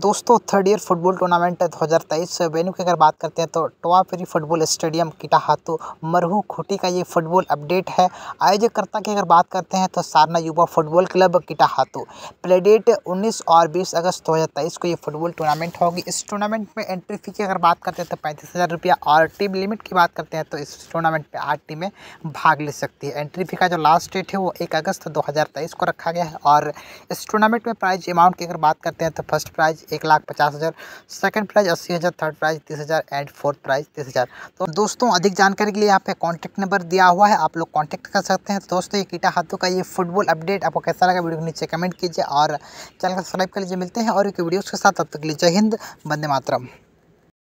दोस्तों third year football tournament दो हज़ार तेईस वेन्यू की अगर बात करते हैं तो टोआपेरी फुटबॉल स्टेडियम किटाहातू मरहू खूटी का ये फुटबॉल अपडेट है आयोजककर्ता की अगर बात करते हैं तो Sarna Yuva football club Kitahatu play date उन्नीस और बीस अगस्त दो हज़ार तेईस को ये फुटबॉल टूर्नामेंट होगी इस टूर्नामेंट में एंट्री फी की अगर बात करते हैं तो पैंतीस हज़ार रुपया और टीम लिमिट की बात करते हैं तो इस टूर्नामेंट में आठ टीमें भाग ले सकती है एंट्री फी का जो लास्ट डेट है वो एक अगस्त दो को रखा गया है और इस टूर्नामेंट में प्राइज अमाउंट की अगर बात करते हैं तो फर्स्ट प्राइज प्राइज एक लाख पचास हज़ार सेकेंड प्राइज अस्सी हज़ार थर्ड प्राइज तीस हज़ार एंड फोर्थ प्राइज तीस हज़ार तो दोस्तों अधिक जानकारी के लिए यहाँ पे कॉन्टैक्ट नंबर दिया हुआ है आप लोग कॉन्टैक्ट कर सकते हैं तो दोस्तों ये कीटा हाथों का ये फुटबॉल अपडेट आपको कैसा लगा वीडियो नीचे कमेंट कीजिए और चैनल को सब्सक्राइब कर लीजिए मिलते हैं और एक वीडियोज़ के साथ तब तक लीजिए हिंद बंदे मातरम